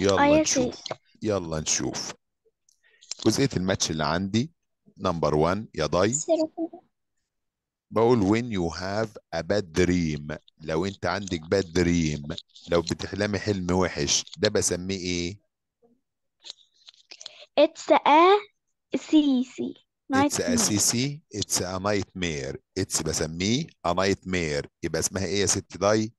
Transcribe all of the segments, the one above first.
يلا آية نشوف يلا نشوف جزئية الماتش اللي عندي نمبر 1 يا ضي بقول when you have a bad dream لو انت عندك bad dream لو بتحلمي حلم وحش ده بسميه ايه؟ It's a CC It's a CC It's a nightmare It's بسميه a nightmare يبقى اسمها ايه يا ست ضي؟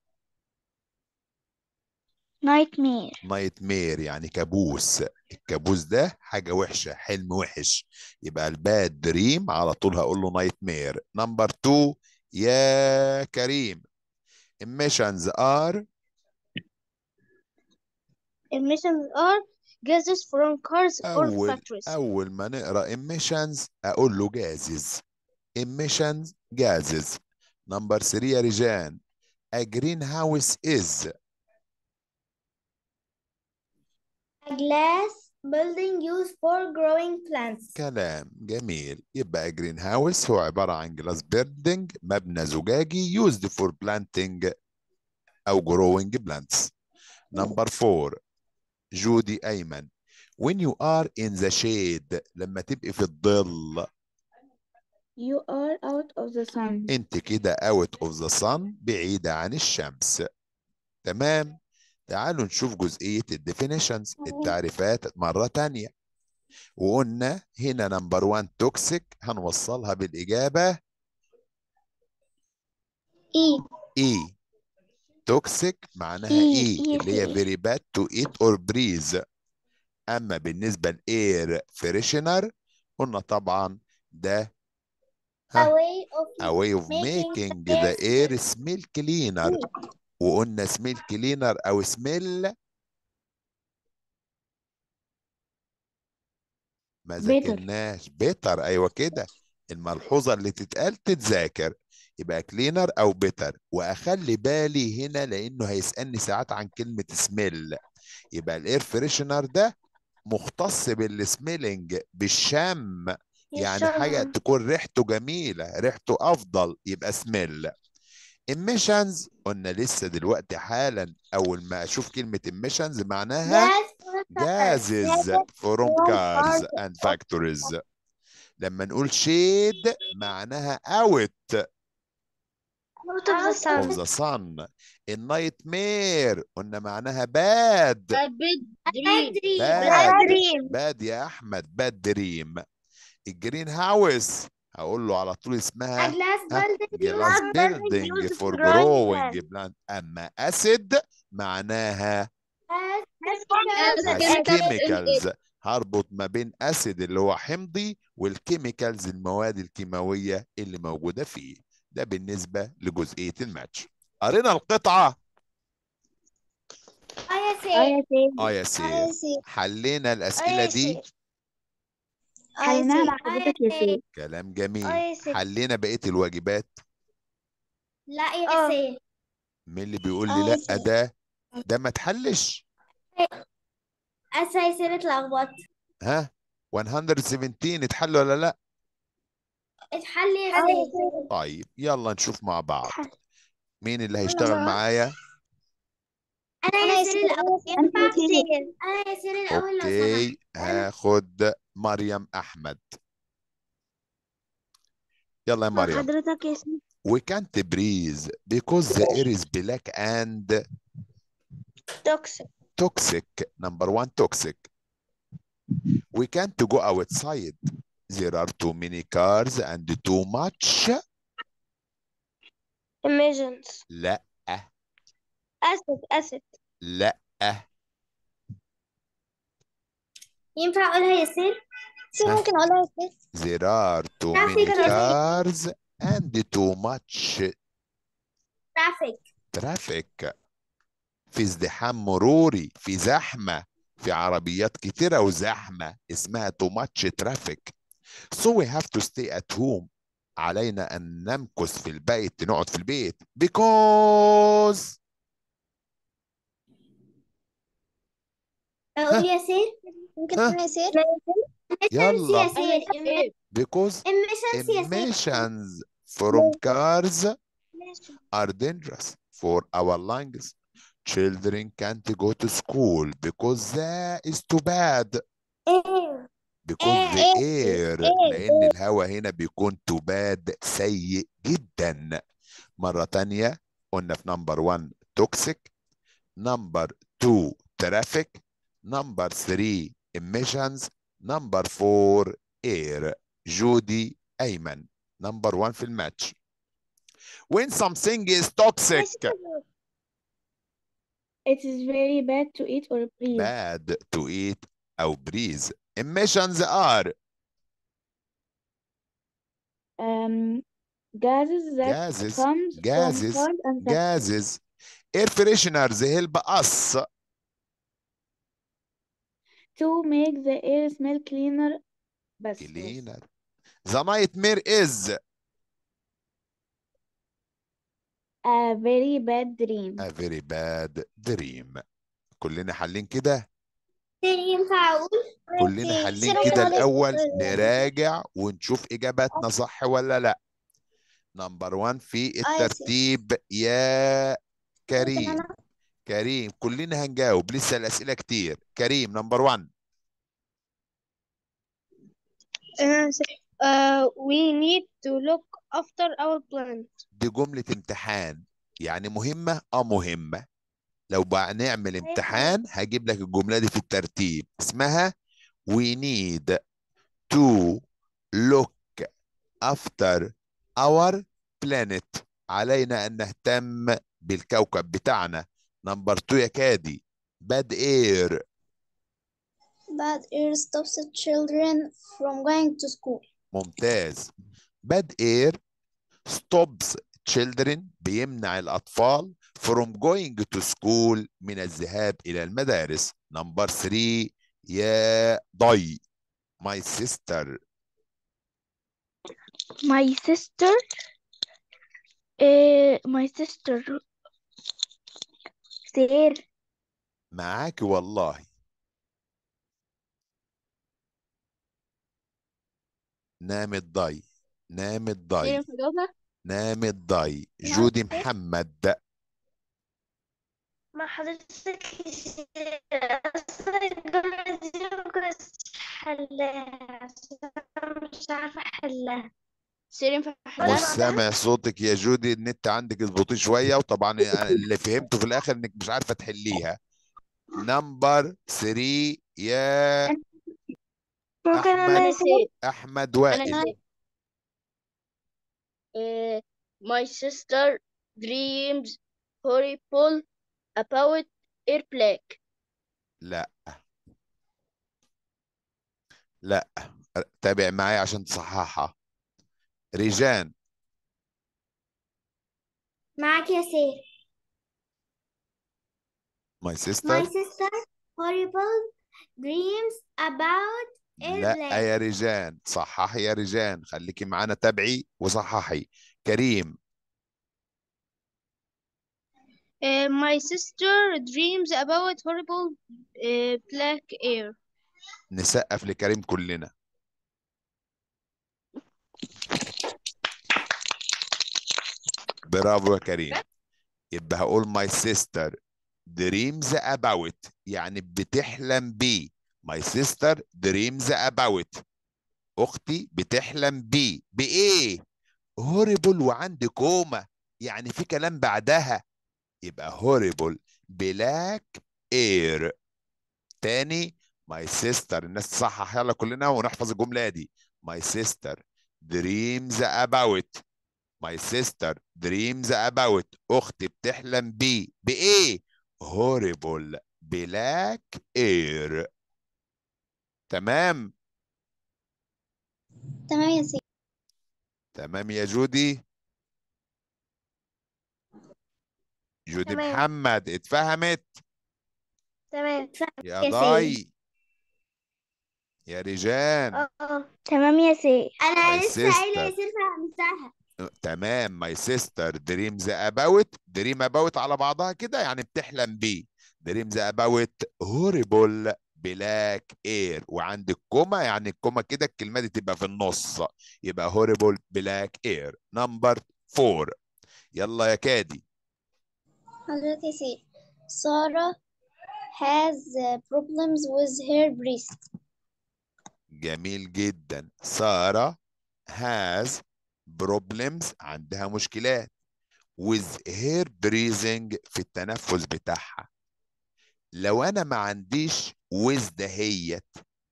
nightmare nightmare يعني كابوس الكابوس ده حاجه وحشه حلم وحش يبقى الباد دريم على طول هقول له نايتمير نمبر 2 يا كريم emissions are emissions are gases from cars أول or factories أول ما نقرأ emissions أقول له gases emissions gases number 3 يا ريجان a greenhouse is A glass building used for growing plants. كلام جميل يبقى جرين هاوس هو عبارة عن glass building مبنى زجاجي used for planting أو growing plants. Number four جودي أيمن When you are in the shade لما تبقي في الظل You are out of the sun. أنت كده out of the sun بعيدة عن الشمس. تمام تعالوا نشوف جزئية الديفينيشنز التعريفات مرة تانية وقلنا هنا نمبر 1 توكسيك هنوصلها بالإجابة إي إي توكسيك معناها إي, e، إي. E، e، اللي هي very bad to eat or breathe أما بالنسبة لإير فريشنر قلنا طبعا ده a way of, making the air smell cleaner وقلنا سميل كلينر او سميل ما ذاكرناش بيتر ايوه كده الملحوظه اللي تتقال تتذاكر يبقى كلينر او بيتر واخلي بالي هنا لانه هيسالني ساعات عن كلمه سميل يبقى الاير فريشنر ده مختص بالسميلنج بالشم يعني حاجه تكون ريحته جميله ريحته افضل يبقى سميل emissions قلنا لسه دلوقتي حالا اول ما اشوف كلمه emissions معناها gases from cars and factories لما نقول shade معناها out out of the sun of the sun النايتمير قلنا معناها bad bad dream bad يا احمد bad dream الجرين هاوس هقول له على طول اسمها جلاس بيلدينج فور جروينج بلانت اما اسيد معناها كيميكالز هربط ما بين اسيد اللي هو حمضي والكيميكالز المواد الكيماويه اللي موجوده فيه ده بالنسبه لجزئيه الماتش قرينا القطعه اه يا سيد آه آه آه حلينا الاسئله دي مع حضرتك يا سيد كلام جميل حلينا بقية الواجبات لا يا اه سيد مين اللي بيقول لي لا ده ده ما اتحلش اسا يا سيد ها 117 اتحل ولا لا اتحل يا سيد طيب يلا نشوف مع بعض مين اللي هيشتغل معايا انا ياسر الاول ينفع حسين انا ياسر الاول لو سمحت اوكي هاخد مريم احمد يلا يا مريم حضرتك يا سيدي We can't breathe because the air is black and toxic. Toxic. Number one, toxic. We can't go outside. There are too many cars and too much. Emissions. لا أسد أسد لا ينفع أقولها ياسين؟ شو ممكن أقولها ياسين؟ There are too many Traffic. cars and too much traffic traffic في ازدحام مروري في زحمة في عربيات كتيرة وزحمة اسمها too much traffic so we have to stay at home علينا أن نمكث في البيت نقعد في البيت because Ah, ah. Ah. because emissions from cars are dangerous for our lungs children can't go to school because that is too bad eh, because eh, the eh, air لان الهواء هنا بيكون too bad سيء جدا مره تانية قلنا في نمبر 1 toxic. Number 2 traffic. Number three, emissions. Number four, air. Judy. Amen. Number one في الماتش. When something is toxic. It is very bad to eat or breathe. Bad to eat or breathe. Emissions are. Um, gases that gases, comes gases, from and gases. Air fresheners help us to make the air smell cleaner بس cleaner the nightmare is a very bad dream a very bad dream كلنا حالين كده كلنا حالين كده الأول نراجع ونشوف إجاباتنا صح ولا لأ نمبر 1 في الترتيب يا كريم كريم كلنا هنجاوب لسه الأسئلة كتير كريم نمبر 1 وي need to look after our بلانت دي جملة امتحان يعني مهمة أه مهمة لو بقى نعمل امتحان هجيب لك الجملة دي في الترتيب اسمها وي need to look after our planet علينا أن نهتم بالكوكب بتاعنا نمبر 2 يا كادي bad air bad air stops children from going to school ممتاز bad air stops children بيمنع الأطفال from going to school من الذهاب إلى المدارس نمبر 3 يا ضي my sister my sister uh, my sister سير معاك والله نام الضي نام الضي نام الضي جودي محمد ما حضرتك الجملة دي حلاها مش عارفة أحلها سيرين فحدان مش سامع صوتك يا جودي النت عندك اظبطيه شويه وطبعا اللي فهمته في الاخر انك مش عارفه تحليها نمبر 3 يا ممكن انا احمد احمد وائل آه، my sister dreams horrible about airplane لا لا تابع معايا عشان تصححها ريجان معك يا سير My sister My sister horrible dreams about لا يا ريجان صححي يا ريجان خليكي معانا تابعي وصححي كريم Uh, my sister dreams about horrible uh, black air. نسقف لكريم كلنا. برافو يا كريم يبقى هقول ماي سيستر دريمز اباوت يعني بتحلم بيه ماي سيستر دريمز اباوت اختي بتحلم بيه بايه هوريبل وعندي كوما يعني في كلام بعدها يبقى هوريبل بلاك اير تاني ماي سيستر الناس تصحح يلا كلنا ونحفظ الجمله دي ماي سيستر دريمز اباوت My sister dreams about أختي بتحلم بيه بإيه؟ horrible black air تمام تمام يا سيدي تمام يا جودي جودي تمام. محمد اتفهمت تمام يا ضاي يا ريجان اه،, اه تمام يا سيدي انا لسه قايله يا سيدي فهمتها تمام ماي سيستر دريمز اباوت دريم اباوت على بعضها كده يعني بتحلم بيه دريمز اباوت هوريبل بلاك اير وعند الكوما يعني الكوما كده الكلمه دي تبقى في النص يبقى هوريبل بلاك اير نمبر 4 يلا يا كادي حضرتك يا سيد ساره has problems with her breast جميل جدا ساره has problems عندها مشكلات with her breathing في التنفس بتاعها لو انا ما عنديش with دهيت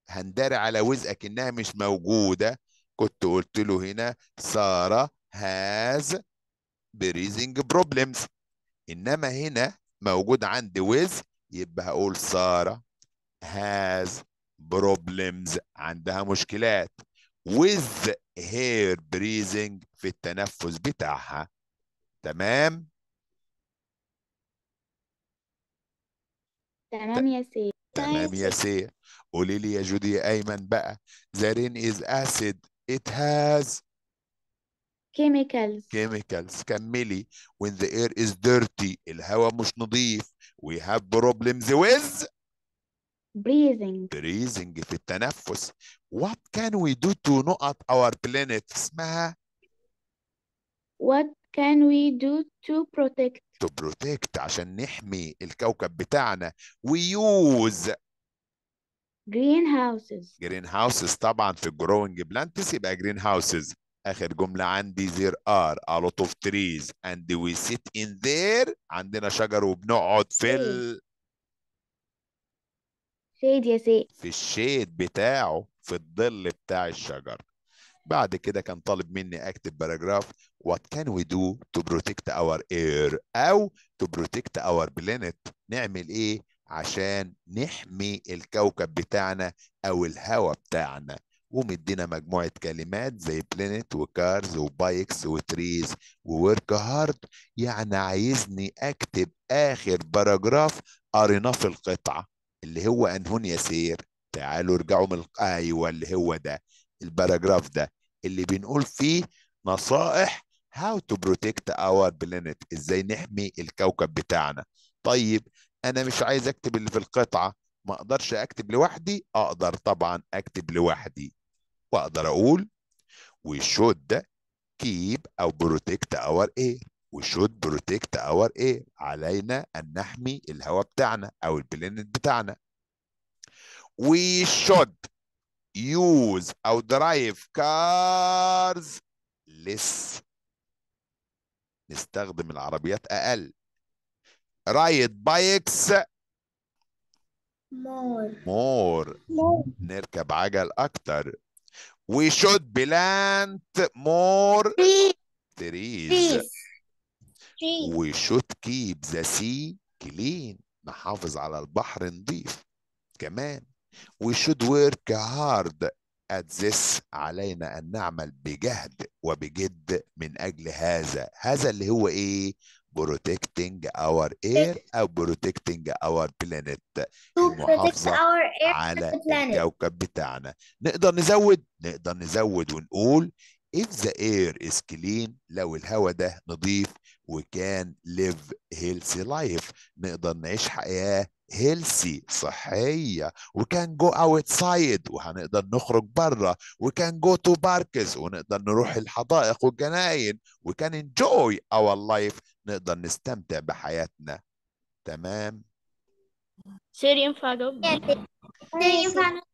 هنداري على with اكنها مش موجوده كنت قلت له هنا ساره has breathing problems انما هنا موجود عندي with يبقى هقول ساره has problems عندها مشكلات with هير بريزنج في التنفس بتاعها تمام تمام يا سيد تمام يا طيب. سيد قولي لي يا جودي يا ايمن بقى زارين از is acid it has chemicals chemicals كملي when the air is dirty الهواء مش نظيف we have problems with breathing breathing في التنفس What can we do to not our planet اسمها What can we do to protect to protect عشان نحمي الكوكب بتاعنا we use greenhouses greenhouses طبعا في growing plants يبقى greenhouses آخر جملة عندي there are a lot of trees and we sit in there عندنا شجر وبنقعد في ال shade يا سيد في الشيد بتاعه في الظل بتاع الشجر بعد كده كان طالب مني اكتب باراجراف what can we do to protect our air او to protect our planet نعمل ايه عشان نحمي الكوكب بتاعنا او الهواء بتاعنا ومدينا مجموعة كلمات زي بلانت وكارز وبايكس وتريز وورك هارد يعني عايزني أكتب آخر باراجراف قريناه في القطعة اللي هو أنهون يسير تعالوا ارجعوا من ايوه اللي هو ده الباراجراف ده اللي بنقول فيه نصائح how to protect our planet ازاي نحمي الكوكب بتاعنا طيب انا مش عايز اكتب اللي في القطعه ما اقدرش اكتب لوحدي اقدر طبعا اكتب لوحدي واقدر اقول we should keep او protect our air we should protect our air علينا ان نحمي الهواء بتاعنا او البلانت بتاعنا we should use او drive cars less نستخدم العربيات اقل ride bikes more more, more. نركب عجل اكتر we should plant more trees. trees we should keep the sea clean نحافظ على البحر نظيف كمان We should work hard at this علينا أن نعمل بجهد وبجد من أجل هذا هذا اللي هو إيه protecting our air أو protecting our planet المحافظة على الكوكب بتاعنا نقدر نزود نقدر نزود ونقول if the air is clean لو الهواء ده نظيف we can live healthy life نقدر نعيش حياة healthy صحية we can go outside وهنقدر نخرج برا we can go to parks ونقدر نروح الحدائق والجناين we can enjoy our life نقدر نستمتع بحياتنا تمام سير ينفع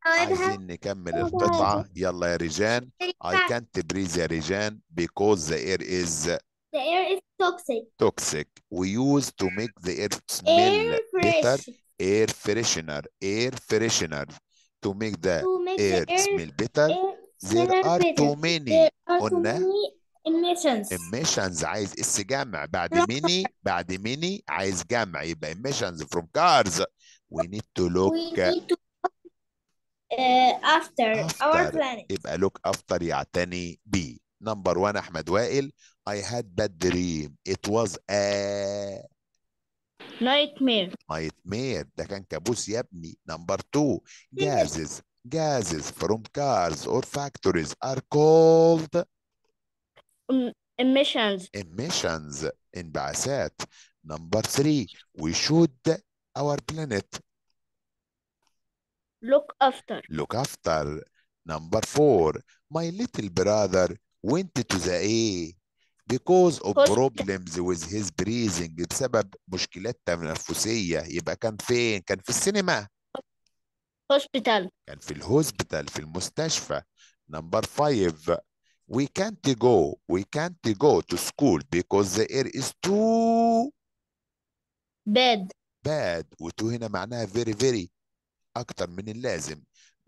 عايزين نكمل القطعة يلا يا ريجان I can't breathe يا ريجان because the air is The air is toxic. Toxic. We use to make the air smell air bitter. air freshener, air freshener to make the, to make air, the air smell better. Air there are better. too many قلنا emissions emissions عايز اس جمع بعد ميني بعد ميني عايز جمع يبقى emissions from cars we need to look we need to Uh, after, after our planet يبقى look after يعتني بيه Number one احمد وائل I had bad dream it was a Nightmare. Nightmare. ده كان كابوس يا ابني. Number two. Gases. Gases from cars or factories are called um, emissions. Emissions. انبعاثات. Number three. We should our planet. Look after. Look after. Number four. My little brother went to the A. because of problems with his breathing بسبب مشكلات تنفسية يبقى كان فين؟ كان في السينما هوسبيتال كان في الهوسبيتال في المستشفى number five we can't go we can't go to school because the air is too bad bad وتو هنا معناها very very أكتر من اللازم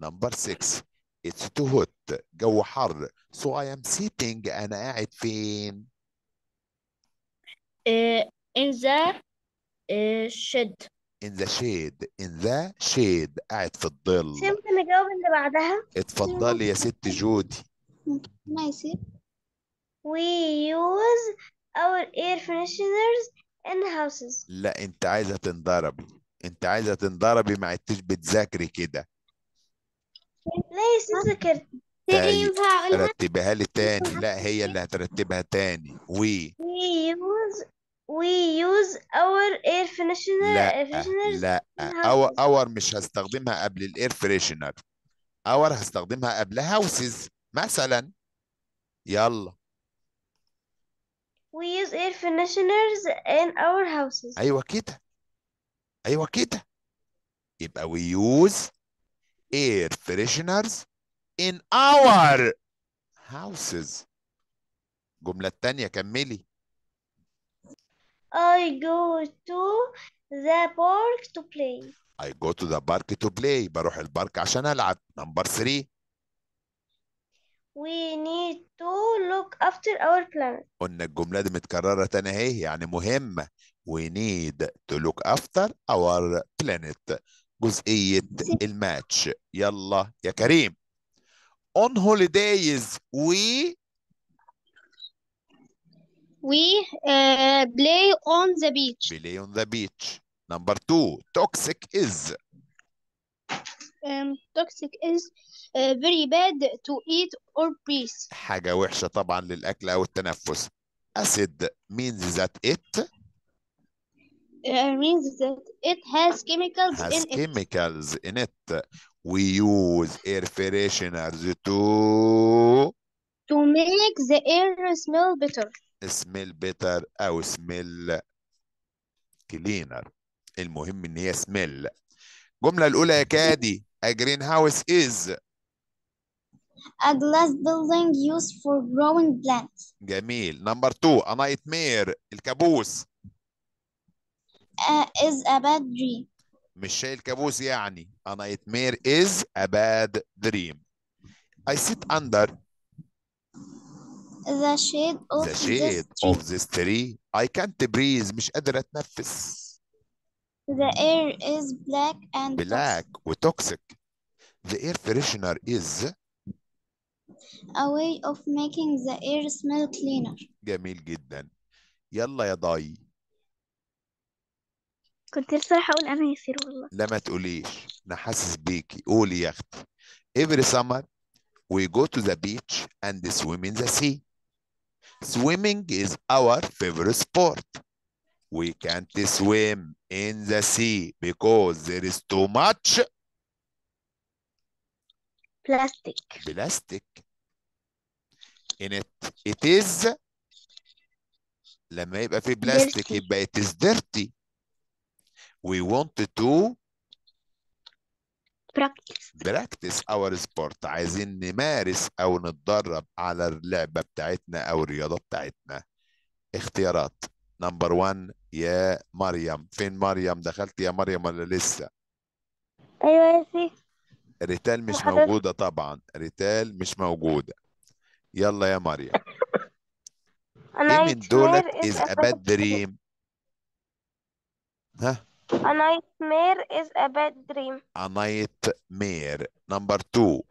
number six it's too hot جو حر so I am sitting أنا قاعد فين آه، in the آه، shed in the shade in the shade قاعد في الظل ممكن نجاوب اللي بعدها اتفضلي يا ست جودي نايس we use our air fresheners in houses لا انت عايزه تنضربي انت عايزه تنضربي ما عدتيش بتذاكري كده ليس ذكرت طيب، تاني ينفع اقولها رتبها لي تاني لا هي اللي هترتبها تاني وي وي يوز we use our air freshener لا fresheners لا اور our مش هستخدمها قبل الاير فريشنر our هستخدمها قبل houses مثلا يلا we use air fresheners in our houses ايوه كده ايوه كده يبقى we use air fresheners in our houses الجمله الثانيه كملي I go to the park to play. I go to the park to play. بروح البارك عشان ألعب. Number three. We need to look after our planet. قلنا الجملة دي متكررة تاني اهي يعني مهمة. We need to look after our planet. جزئية الماتش. يلا يا كريم. On holidays we We uh, play on the beach. Play on the beach. Number two, toxic is. Um, toxic is uh, very bad to eat or breathe. حاجة وحشة طبعا للأكل أو التنفس. Acid means that it uh, means that it has chemicals has in chemicals it. in it. We use air fresheners to to make the air smell better. سميل بيتر او سميل كلينر المهم ان هي سميل الجمله الاولى يا كادي a greenhouse is a glass building used for growing plants جميل نمبر 2 a nightmare الكابوس uh, is a bad dream مش شايل كابوس يعني a nightmare is a bad dream I sit under The shade of, the shade tree. of the tree. I can't breathe. مش قادر أتنفس. The air is black and black toxic. The air freshener is a way of making the air smell cleaner. جميل جدا. يلا يا ضاي. كنت لسه رايحة أقول أنا يصير والله. لا ما تقوليش، أنا حاسس بيكي، قولي يا أختي. Every summer we go to the beach and swim in the sea. Swimming is our favorite sport. We can't swim in the sea because there is too much plastic. Plastic. In it, it is لما يبقى في بلاستيك يبقى it is dirty. We want to practice practice our sport عايزين نمارس أو نتدرب على اللعبة بتاعتنا أو الرياضة بتاعتنا اختيارات نمبر 1 يا مريم فين مريم دخلت يا مريم ولا لسه ايوه يا سي ريتال مش محضر. موجودة طبعا ريتال مش موجودة يلا يا مريم ايه من دولت إيه is a bad dream ها A nightmare is a bad dream. A nightmare. Number two,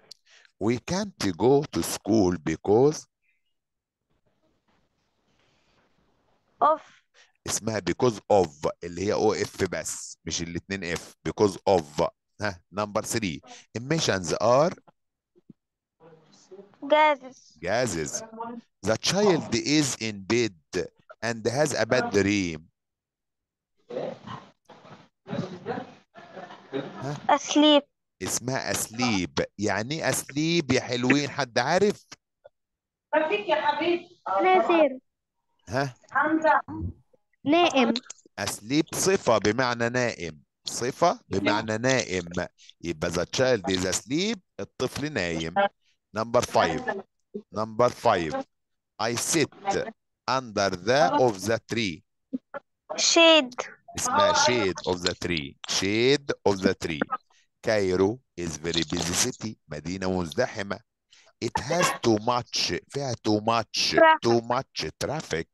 we can't go to school because of اسمها because of اللي هي او اف بس مش الاثنين اف because of ها نمبر 3 emissions are gases gases the child is in bed and has a bad dream أسليب اسمها أسليب يعني ايه أسليب يا حلوين حد عارف؟ فيك يا حبيبي نازل ها؟ حمزة نائم أسليب صفة بمعنى نائم صفة بمعنى نائم يبقى ذا تشايلد از اسليب الطفل نايم نمبر 5 نمبر 5 اي سيت اندر ذا اوف ذا تري شيد Oh, my shade of the tree shade of the tree Cairo is very busy city مدينة مزدحمة it has too much فيها too much too much traffic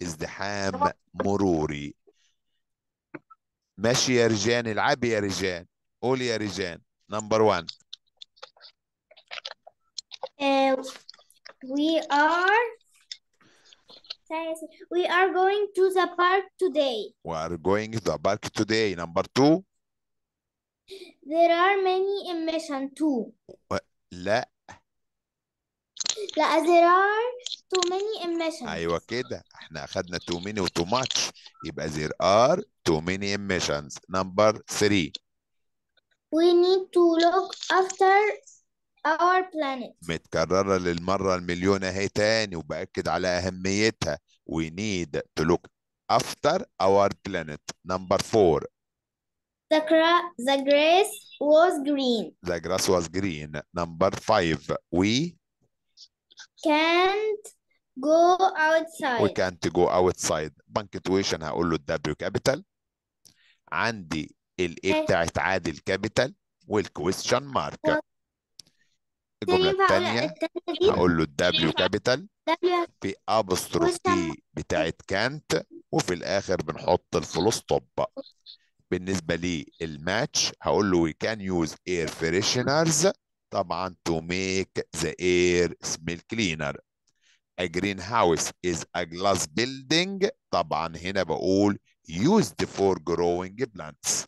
is the ham يا رجان العب يا رجان قول يا Number 1 uh, we are we are going to the park today. We are going to the park today. Number two. There are many emissions too. two. لا. لا there are too many emissions. ايوه كده احنا اخدنا too many و too much يبقى there are too many emissions. Number 3. We need to look after our planet متكررة للمرة المليون هي تاني وبأكد على أهميتها we need to look after our planet number four the, the grass was green the grass was green number five we can't go outside we can't go outside punctuation هقول له W capital. عندي الايه بتاعت عادل كابيتال والكويستشن مارك الجملة ايوه، التانية هقول له الدبليو كابيتال في ابستروف تي بتاعت كانت وفي الاخر بنحط الفول ستوب بالنسبة لي الماتش هقول له we can use air fresheners طبعا to make the air smell cleaner a greenhouse is a glass building طبعا هنا بقول used for growing plants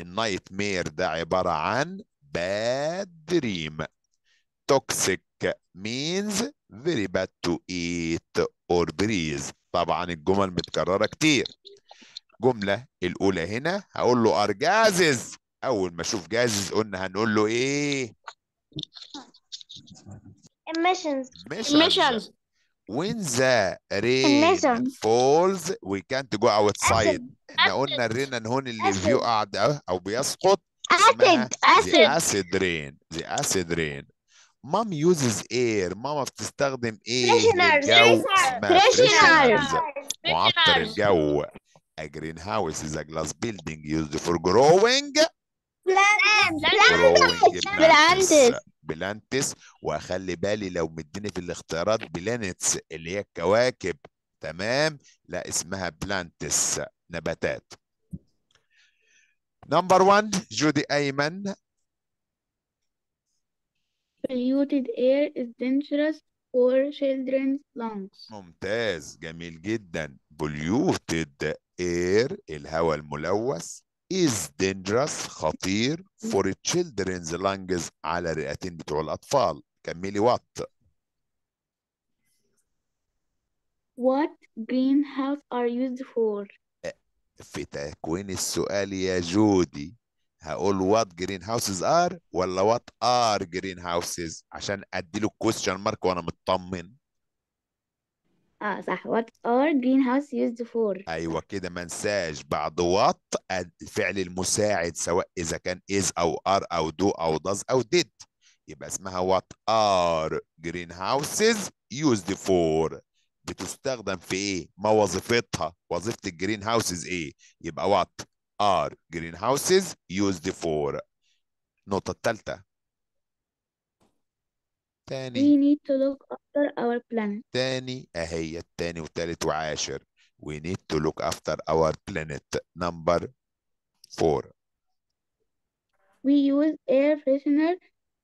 النايت مير ده عبارة عن bad dream toxic means very bad to eat or breathe طبعا الجمل متكرره كتير جمله الاولى هنا هقول له ار جازز اول ما اشوف جازز قلنا هنقول له ايه emissions emissions when the rain falls we can't go outside احنا قلنا الرين هون اللي بيقع او بيسقط acid acid acid rain the acid rain مام يوزز اير ماما بتستخدم ايه الجو فريشنر معطر الجو A greenhouse is a glass building used for growing بلانتس بلانتس واخلي بالي لو مديني في الاختيارات بلانتس اللي هي الكواكب تمام لا اسمها بلانتس نباتات نمبر 1 جودي ايمن Polluted air is dangerous for children's lungs. ممتاز جميل جدا polluted air الهواء الملوث is dangerous خطير for children's lungs على الرئتين بتوع الأطفال كملي وات What greenhouse are used for? في تكوين السؤال يا جودي هقول وات جرين هاوسز ار ولا وات ار جرين هاوسز عشان ادي له كويشن مارك وانا مطمن اه صح وات ار جرين هاوس يوزد فور ايوه كده ما انساش بعد وات الفعل المساعد سواء اذا كان از او ار او دو او داز او ديد يبقى اسمها وات ار جرين هاوسز يوزد فور بتستخدم في ايه ما وظيفتها وظيفه الجرين هاوسز ايه يبقى وات are greenhouses used for النقطة التالتة تاني we need to look after our planet تاني اهي التاني والتالت وعاشر we need to look after our planet number four we use air freshener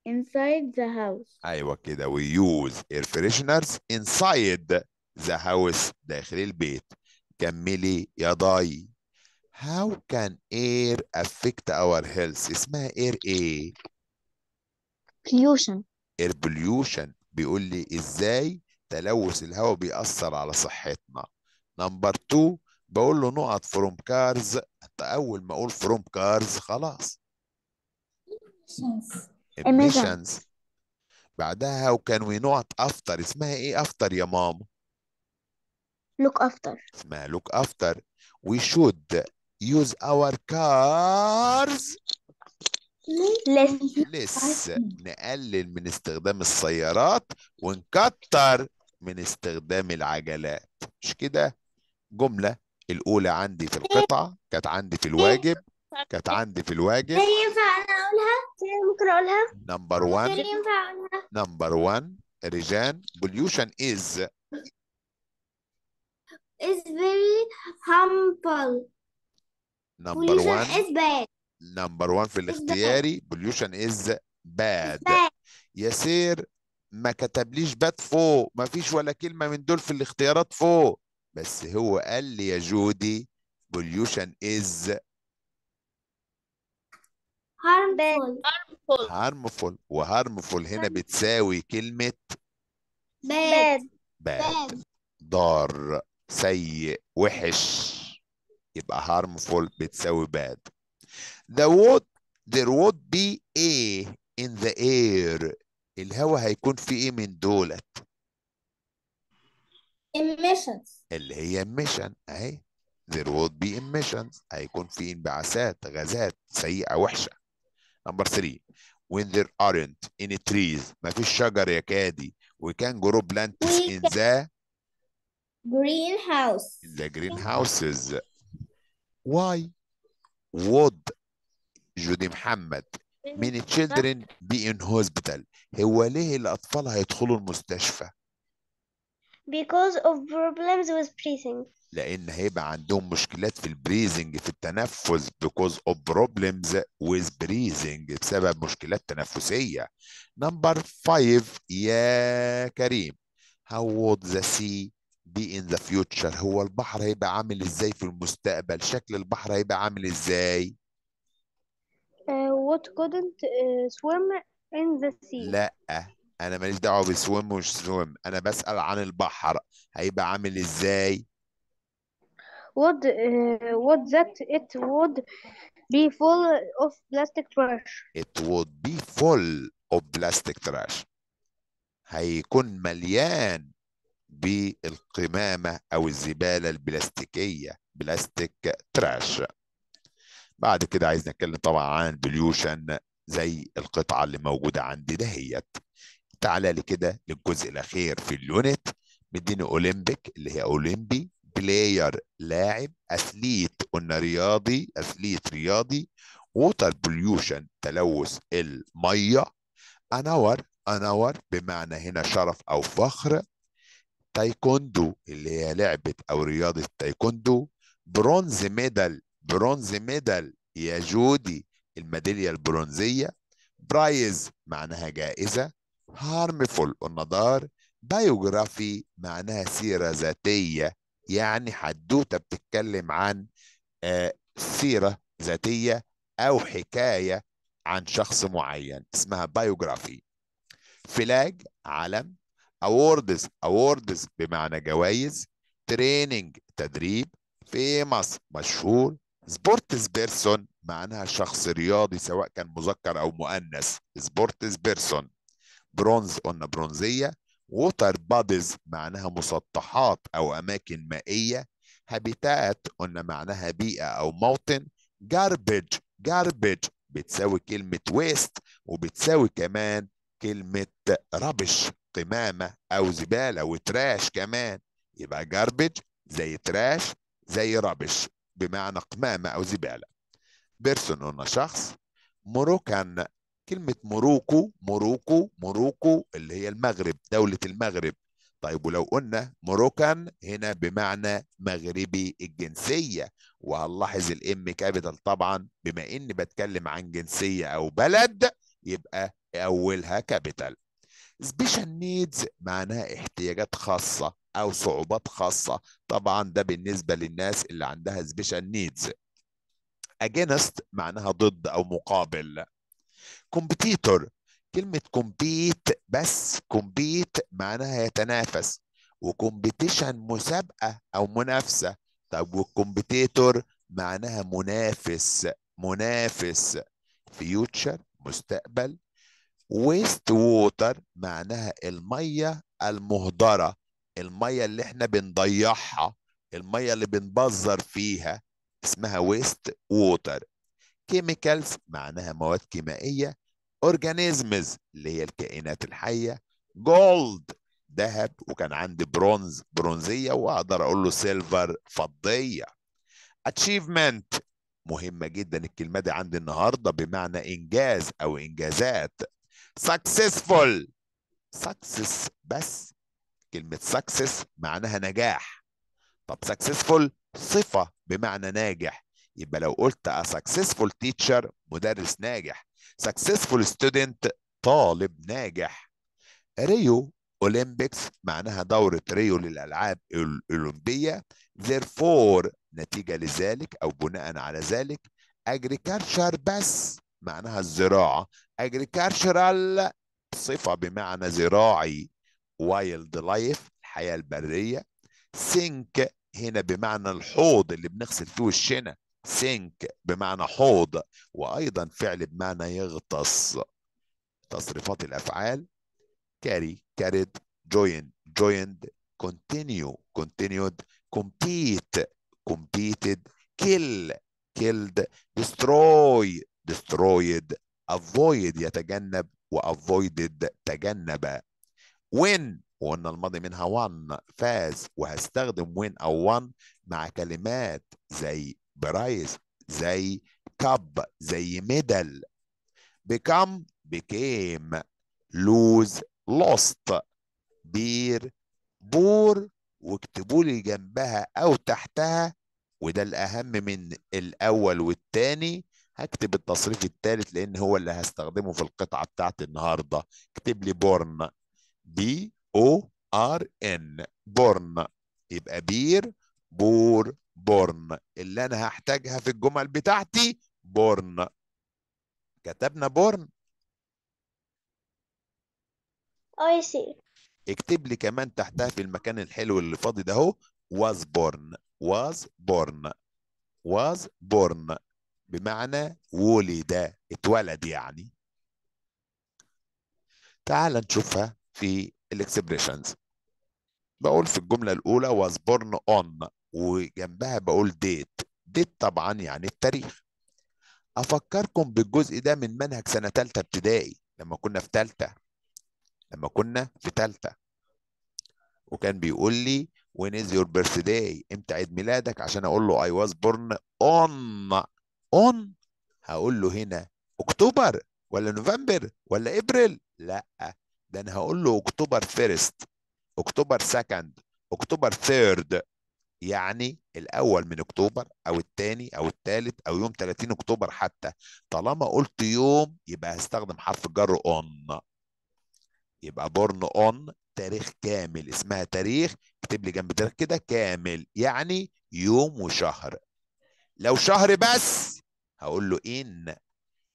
inside the house ايوه كده we use air fresheners inside the house داخل البيت كملي يا ضاي How can air affect our health? اسمها air ايه؟ pollution air pollution بيقول لي ازاي تلوث الهواء بيأثر على صحتنا. نمبر two. بقول له نقط from cars. حتى اول ما اقول from cars خلاص. emissions بعدها how can we not after اسمها ايه after يا ماما؟ Look after. اسمها look after. We should use our cars less. less نقلل من استخدام السيارات ونكتر من استخدام العجلات مش كده جملة الأولى عندي في القطعة كانت عندي في الواجب كانت عندي في الواجب هل ينفع أنا أقولها؟ ممكن أقولها؟ نمبر 1 ينفع أقولها؟ نمبر 1 ريجان بوليوشن إز إز فيري هامبل نمبر 1 نمبر 1 في الاختياري بوليوشن از باد سير ما كتبليش باد فوق ما فيش ولا كلمه من دول في الاختيارات فوق بس هو قال لي يا جودي بوليوشن از هارمفول هارمفول وهارمفول هنا بتساوي كلمه باد باد ضار سيء وحش يبقى harmful بتساوي bad the would there would be a in the air الهواء هيكون في ايه من دولت emissions اللي هي emission اهي there would be emissions هيكون في انبعاثات غازات سيئة وحشة number 3 when there aren't any trees ما فيش شجر يا كادي we can grow plants in the greenhouse in the greenhouses why would جودي محمد من children be in hospital هو ليه الأطفال هيدخلوا المستشفى because of problems with breathing لأن هيبقى عندهم مشكلات في البريزنج في التنفس because of problems with breathing بسبب مشكلات تنفسية number five يا كريم how would the sea دي ان ذا فيوتشر هو البحر هيبقى عامل ازاي في المستقبل شكل البحر هيبقى عامل ازاي وات كودنت سويم ان ذا سي لا انا ماليش دعوه بسويم مش سويم انا بسال عن البحر هيبقى عامل ازاي وود وود ذات ات وود بي فول اوف بلاستيك تراش ات وود بي فول اوف بلاستيك تراش هيكون مليان بالقمامة أو الزبالة البلاستيكية بلاستيك تراش بعد كده عايز نتكلم طبعا عن بليوشن زي القطعة اللي موجودة عندي دهيت تعالى لي كده للجزء الأخير في اليونت مديني أولمبيك اللي هي أولمبي بلاير لاعب أثليت قلنا رياضي أثليت رياضي ووتر بوليوشن تلوث المية أنور أنور بمعنى هنا شرف أو فخر تايكوندو اللي هي لعبة أو رياضة تايكوندو برونز ميدال برونز ميدال يا جودي الميدالية البرونزية برايز معناها جائزة هارمفول النضار بايوغرافي معناها سيرة ذاتية يعني حدوتة بتتكلم عن آه، سيرة ذاتية أو حكاية عن شخص معين اسمها بايوغرافي فلاج علم awards awards بمعنى جوائز training تدريب famous مشهور sports person معناها شخص رياضي سواء كان مذكر أو مؤنث sports person برونز قلنا برونزية water bodies معناها مسطحات أو أماكن مائية habitat قلنا معناها بيئة أو موطن garbage garbage بتساوي كلمة waste وبتساوي كمان كلمة rubbish قمامه او زباله وتراش كمان يبقى جاربج زي تراش زي ربش بمعنى قمامه او زباله بيرسون قلنا شخص مروكان كلمه موروكو موروكو موروكو اللي هي المغرب دوله المغرب طيب ولو قلنا موروكان هنا بمعنى مغربي الجنسية وهنلاحظ الام كابيتال طبعا بما اني بتكلم عن جنسية او بلد يبقى اولها كابيتال سبيشال نيدز معناها احتياجات خاصة أو صعوبات خاصة طبعا ده بالنسبة للناس اللي عندها سبيشال نيدز against معناها ضد أو مقابل كومبيتيتور كلمة كومبيت بس كومبيت معناها يتنافس وكومبيتيشن مسابقة أو منافسة طب والكومبيتيتور معناها منافس منافس فيوتشر مستقبل ويست ووتر معناها الميه المهدره الميه اللي احنا بنضيعها الميه اللي بنبذر فيها اسمها ويست ووتر كيميكالز معناها مواد كيميائيه اورجانيزمز اللي هي الكائنات الحيه جولد ذهب وكان عندي برونز برونزيه واقدر اقول له سيلفر فضيه اتشيفمنت مهمه جدا الكلمه دي عندي النهارده بمعنى انجاز او انجازات successful success بس كلمة success معناها نجاح طب successful صفة بمعنى ناجح يبقى لو قلت a successful teacher مدرس ناجح successful student طالب ناجح ريو اولمبيكس معناها دورة ريو للألعاب الأولمبية therefore نتيجة لذلك أو بناء على ذلك agriculture بس معناها الزراعة agricultural صفة بمعنى زراعي wild life الحياة البرية sink هنا بمعنى الحوض اللي بنغسل فيه وشنا sink بمعنى حوض وأيضا فعل بمعنى يغطس تصريفات الأفعال carry carried join joined continue continued compete competed kill killed destroy destroyed avoid يتجنب وavoided تجنب when وقلنا الماضي منها وان فاز وهستخدم win أو وان مع كلمات زي برايس زي كب زي ميدل become became lose lost بير بور واكتبوا لي جنبها أو تحتها وده الأهم من الأول والتاني هكتب التصريف الثالث لان هو اللي هستخدمه في القطعه بتاعتي النهارده اكتب لي بورن بي او ار ان بورن يبقى بير بور بورن اللي انا هحتاجها في الجمل بتاعتي بورن كتبنا بورن اي oh, سي اكتب لي كمان تحتها في المكان الحلو اللي فاضي ده اهو was born was born was born بمعنى ولد اتولد يعني تعال نشوفها في الاكسبريشنز بقول في الجملة الأولى was born on وجنبها بقول date date طبعا يعني التاريخ أفكركم بالجزء ده من منهج سنة تالتة ابتدائي لما كنا في تالتة لما كنا في تالتة وكان بيقول لي when is your birthday امتى عيد ميلادك عشان اقول له I was born on اون هقول له هنا اكتوبر ولا نوفمبر ولا ابريل لا ده انا هقول له اكتوبر فيرست اكتوبر سكند اكتوبر ثيرد يعني الاول من اكتوبر او الثاني او الثالث او يوم 30 اكتوبر حتى طالما قلت يوم يبقى هستخدم حرف الجر اون يبقى بورن اون تاريخ كامل اسمها تاريخ اكتب لي جنب تاريخ كده كامل يعني يوم وشهر لو شهر بس هقول له إن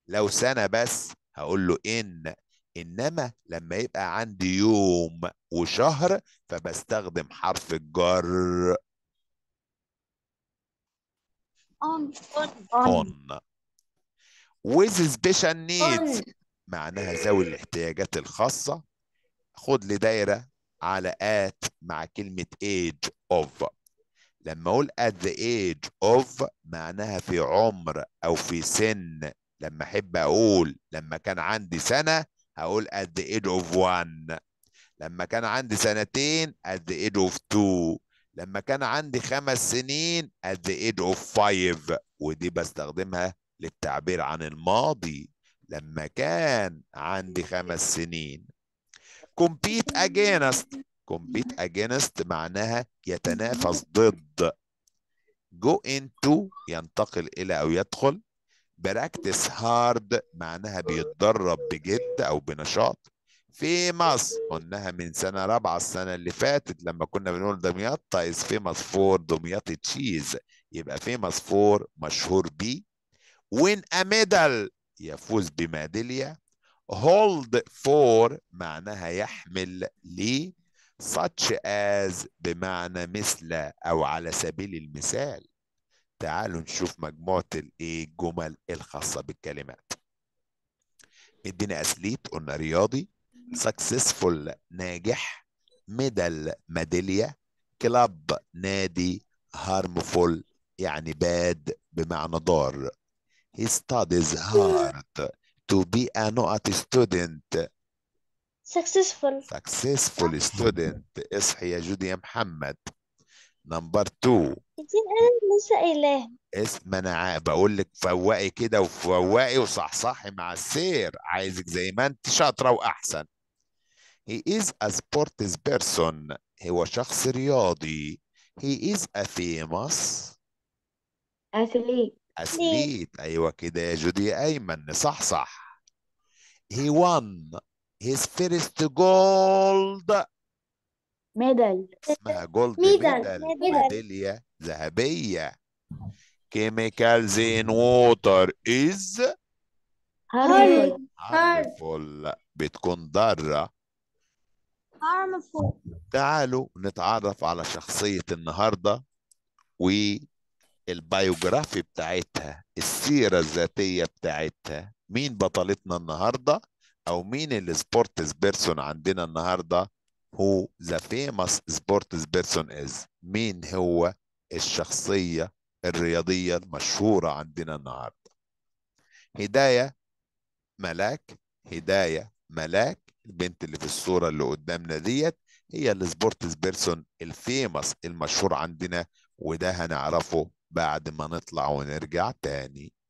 لو سنة بس هقول له إن إنما لما يبقى عندي يوم وشهر فبستخدم حرف الجر on on with special needs معناها ذوي الاحتياجات الخاصة خد لي دايرة على at مع كلمة age of لما اقول at the age of معناها في عمر او في سن لما احب اقول لما كان عندي سنه هقول at the age of one لما كان عندي سنتين at the age of two لما كان عندي خمس سنين at the age of five ودي بستخدمها للتعبير عن الماضي لما كان عندي خمس سنين compete against compete against معناها يتنافس ضد go into ينتقل إلى أو يدخل practice hard معناها بيتدرب بجد أو بنشاط فيماس قلناها من سنة رابعة السنة اللي فاتت لما كنا بنقول دمياط از فيماس فور دمياط تشيز يبقى فيماس فور مشهور بيه win a medal يفوز بميدالية hold for معناها يحمل ليه such as بمعنى مثل أو على سبيل المثال تعالوا نشوف مجموعة الايه الجمل الخاصة بالكلمات ادينا أسليت قلنا رياضي successful ناجح ميدل ميدالية كلاب نادي harmful يعني باد بمعنى ضار he studies hard to be a not student successful successful student اصحي يا جودي يا محمد نمبر 2 انا لسه قايلاه اسم انا بقول لك فوقي كده وفوقي وصحصحي مع السير عايزك زي ما انت شاطره واحسن He is a sports person هو شخص رياضي He is a famous athlete athlete ايوه كده يا جودي ايمن صح صح He won his first gold medal اسمها gold medal ميدالية ذهبية chemicals in water is harmful, بتكون ضارة harmful تعالوا نتعرف على شخصية النهاردة والبيوجرافي بتاعتها السيرة الذاتية بتاعتها مين بطلتنا النهارده او مين السبورتس بيرسون عندنا النهارده هو ذا فيموس سبورتس بيرسون از مين هو الشخصيه الرياضيه المشهوره عندنا النهارده هدايه ملاك هدايه ملاك البنت اللي في الصوره اللي قدامنا ديت هي السبورتس بيرسون الفيموس المشهور عندنا وده هنعرفه بعد ما نطلع ونرجع تاني